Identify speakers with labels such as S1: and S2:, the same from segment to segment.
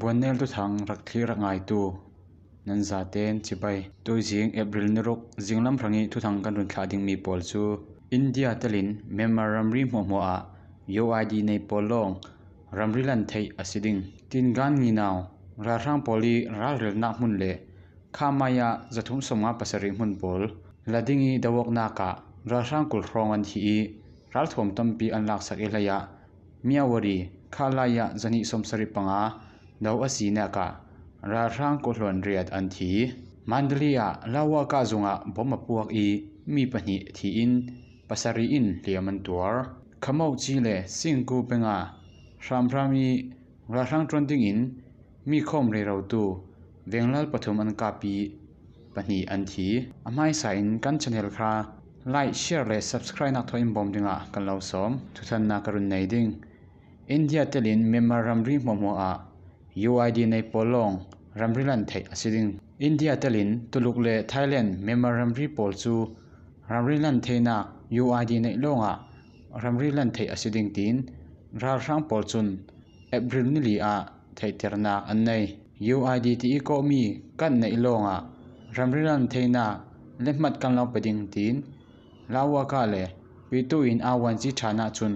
S1: บนเนลตุทางรักทีรักง่ายตัวนันซาเตนจีไปตัวจิงเอบริลนรกจิงลำพรังอีทุทางการรุนขาดิงมีปอลซูอินเดียตลินเมมมารัมรีหัวมัวอาโยไอดีในปอลลองรัมริลันไทยอสิดิงตินกันงีนาวรารังปอลีราเรลนักมุนเลข้ามายาจะทุ่มสมงาปัสริมุนบอลลาดิงีดาวกนากะรารังกุลครองอันที่รัลถมตัมปีอันลักสักเอลยะมีอวรีข้าลายะจะนิสมสริปังอาดาวอสีนกะราชังกุลนเรียดอันทีมันเดลียาลาวากาจงะบมพวกอี มีปัญหิที่อินปัสรีอินเลียมันตัวขมชีเลสิงกูเปงะรามพรามี ราชังจนติงอิน มีข้อมเราตูเวียงลัลปฐมอันกาปี ปัญหิอันทีอามายสายกันชนเฮลคราไลค์แชร์และสับสคริปนักทอินบอมดึงะกันเราสมทุทันนาการุณในดิงอินเดียเตลินเมมารัมรีมมัวอา UID nei polong ramrilan thei asiding India telin tulukle Thailand memorandum report chu ramrilan theina UID nei longa ramrilan thei asiding tin rarang polchun April ni li a thei terna annei UID ti ko mi kan nei longa ramrilan theina lemmat kan lo peding tin lawa ka le pitu in awan chi thana chun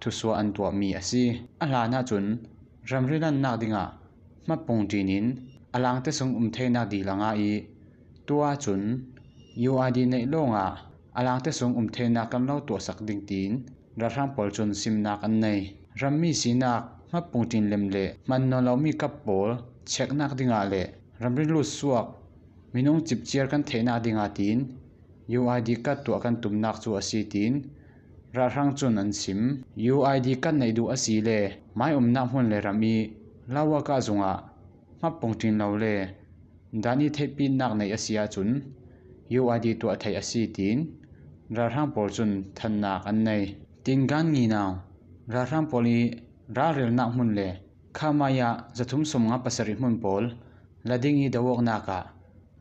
S1: thuswa an tua mi asi ala na chun รำรนันนักดิงะมาปงจีนิน อลังเตสงอุมเทนักดีลังอีตัวจุนยูอาดีเนโลงะอลังเตสงอุมเทนักกันเล่าตัวสักดิงตีนรัชรงปอลจุนซิมนักอันในรำมีสีนักมาปงจีนเล็มเละมันนอลรามีกับปอลเช็คนักดิงะเละรำรืนลุดสวกมินงจิบเจียกันเทนักดิงะตีนยูอาดีกัดตัวกันตุมนักจัวซีตีน rarang chu nan sim uid ka nei du asi le mai um na hmun le rami lawa ka zunga ma pong tin law le dani the pin nak nei asia chun uid tu a thai asi tin rarang por chun than na kan nei tin gan ni na rarang poli ra rel na hmun le kha ma ya jathum som nga pasari hmun pol la i da na ka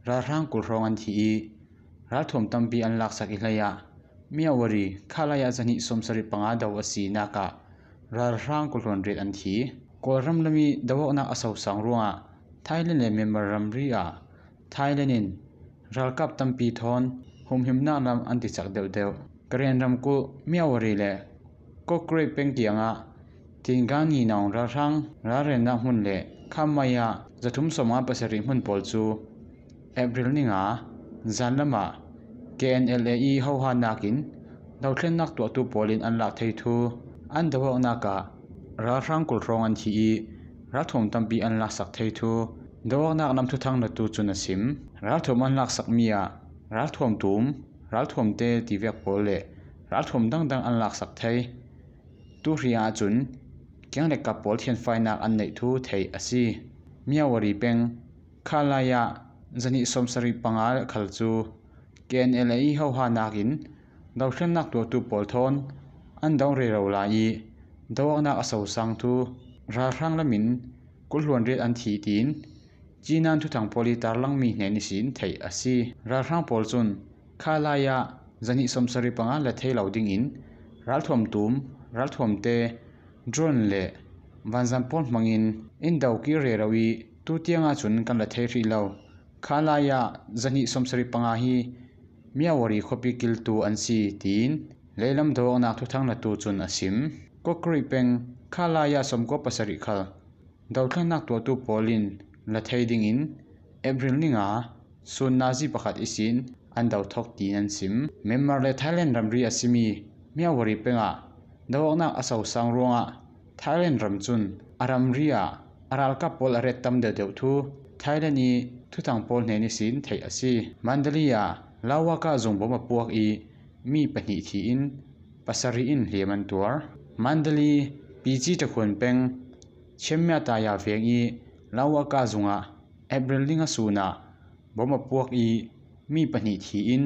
S1: rarang kul rong an thi ra thom tam pi an lak sak i la ya มียวรีข้าลายาจนิสมสริปังอาดาวสีนาคารารรังกุลรันเรตันทีกอลรัมลมีดาวนาอสาวสังรังไทยเลนเลมิมรัมรีอาไทยเลนินรากับตัมปีทอนหุมหิมนาลำอันติจักเดวเดวกรียนรัมกุมียวรีเลก็เกรเป็นเกียงอาทิงการีนองรารังรารเรนนาหุนเลข้ามายาจะทุมสมาปสริมุนปอลจูเอบริลนิงาจันลมา KNLAE เฮาหานักินเราเช่นนักตัวตูปอลินอันหลักไทยทูอันเดวอนากะรัารังกุลรองอันทีรัฐมตัมปีอันหลักสักไทยทูเดวอนากนำทุทังนตูจุนสิมรัฐมอันหลักสักเมียรัฐมตุมรัฐมเตติเวกปอเลรัฐมดังดังอันหลักสักไทยตูเรียจุนเกียงเล็กกับปอลเทียนไฟนักอันไนทูไทยอสิเมียวรีเป็งคาลายะจนิสมสริปังอัลขัลจู ken elei ho hanakin do hrenak tu tu polthon an dong re ro la i dawakna aso sang thu ra rang lamin kulhluan ret an thi tin chi chinan thu thang poli tarlang mi hne ni sin thei asi ra rang pol chun khalaya zani somsari panga la thei lo ding in ral thom tum ral thom te drone le vanzam pol mangin in dau ki re rawi tu tianga chun kan la thei ri lo khalaya zani somsari panga hi มีอวารีคบิกิลตูอันซีตีนเลยลำโดนักทุกทางละตัวจนอสิมก็กรีเป็งข้าลายสมก็ปัสริคัลดาวทันักตัวตัวปอลินละไทยดิงอินเอบริลนิงาส่วนนาซีประกาศอิสินอันดาวทอกตีนอันซิมเมมมาร์เลทไทยแลนด์รัมรีอสิมีมีอวารีเป็งอ่ะดาวนักอาศัสังรวงอ่ะไทยแลนด์รัมจุนอารัมรีอ่ะอาราลกับปอลเรตตัมเดเดวทูไทยแลนด์นี้ทุกทางปอลเนนิสินไทยอสีมันเดลียาลาวากาจงบอ่มาปวกอีมีปณิทีอินปัสริอินเหลียมันตัวมันเดลีปีจีจะขนเป็งเช่มยาตายาเฟียงอีลาวากาจงอ่ะเอเบรลิงอสูนาบอ่มาปวกอีมีปณิทีอิน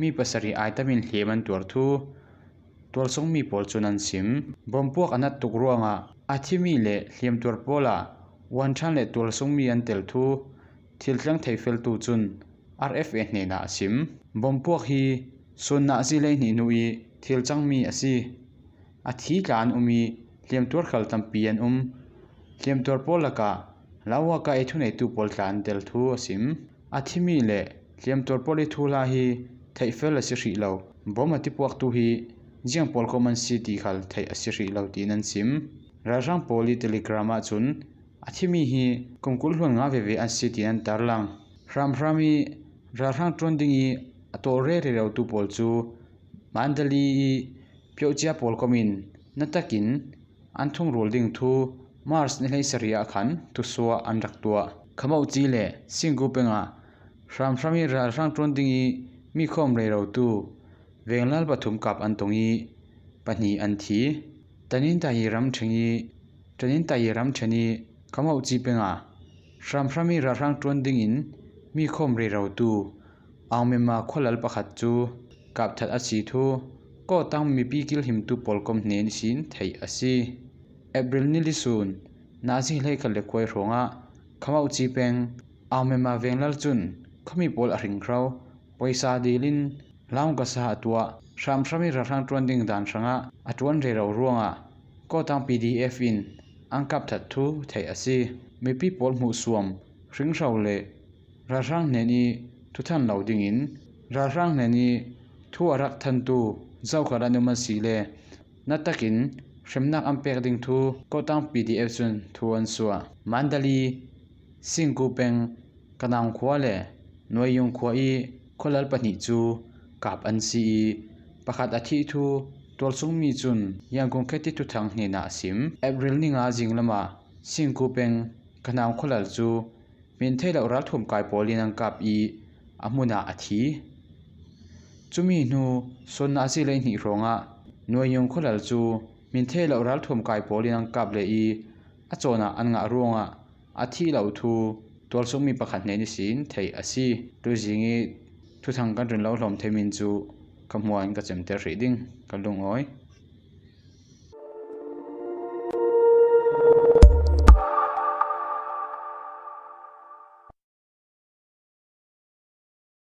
S1: มีปัสริไอตามินเหลียมันตัวทูตัวสงมีปอลจนันซิมบ่มพวกอนัตตุกรวงอ่ะอาทิมีเลเหลียมตัวโปล่าวันชันเลตัวสงมีอันเตลทูทิลจังไทเฟลตูจุน RFA ne na sim bompu khi sun na si le ni nu i thil chang mi a si a thi kan umi liam tur khal tam pian um liam tur pol ka lawa ka e thune tu pol tan del thu sim a thi mi le liam tur pol i thu la hi thai fel a si ri lo bom ati tu hi jiang pol common city khal thai a si ri lo nan sim rajang pol i telegram a chun a thi mi nga ve ve a si ti an ram ram i rarang trunding i ato re re rao tu pol chu mandali i pyo jia pol komin natakin anthung rol ding thu mars ni lai sariya khan tu suwa anrak tuwa khamau chi le singu pe nga ram ram i rarang trunding i mi khom re rao tu venglal bathum kap antong i pani anthi tanin ta hi ram thing i tanin ta hi ram thani khamau chi pe nga ram ram i rarang trunding in มีคมรีเราตูเอาเมมาขลัลประคัดจูกับทัดอสีทูก็ตั้งมีปีกิลหิมตูปอลกมเนนสินไทยอสีเอบริลนิลิซูนนาซิเลคกันเลควยรงะขมาอุจีเปงเอาเมมาเวงลัลจุนขมีปอลอริงเราปอยซาดีลินลาวกษัตัวสามสามีรัฐานตรวนดิ่งดานสังะอตวนเรราร่วงะก็ตั้งปีดีเอฟอินังกับทัดทูไทยอสีมีปีปอลหูสวมริงเราเลยราร่งเนนีทุท่านเหล่าดิ่งอินราร่งเนนีทั่วรักทันตูเจ้าขาระนุมันสีเลนัตตะกินชมนักอัมเปกดิ่งทูก็ตั้งปีดีเอฟซุนทวนสัวมันดลีสิงกูเป็งกรนางขวาเลนวยยงขวายีคนลปนิจูกับอันซีประคัดอธิทูตัวสงมีจุนยังคงแค่ที่ทุทังนี่นาสิมเอบริลนิงอาจิงละมาสิงกูเป็งกรนางวนลจูมินเทลรัฐมกายปลีนังกับอีอามุนาอธิจุมีนูสนอาศิเลนิรงะหน่วยยงคนลจูมินเทลรัฐมกายปลีนังกับเลยอีอาจนะอันงะรวงะอธิเหล่าทูตัวสมมีประคันเนนิสินเทอาศิดูสิ่งทุทางกันรุนเล่าหลอมเทมินจูคำวันกับจำเตอร์ดิงกันลงอ้อย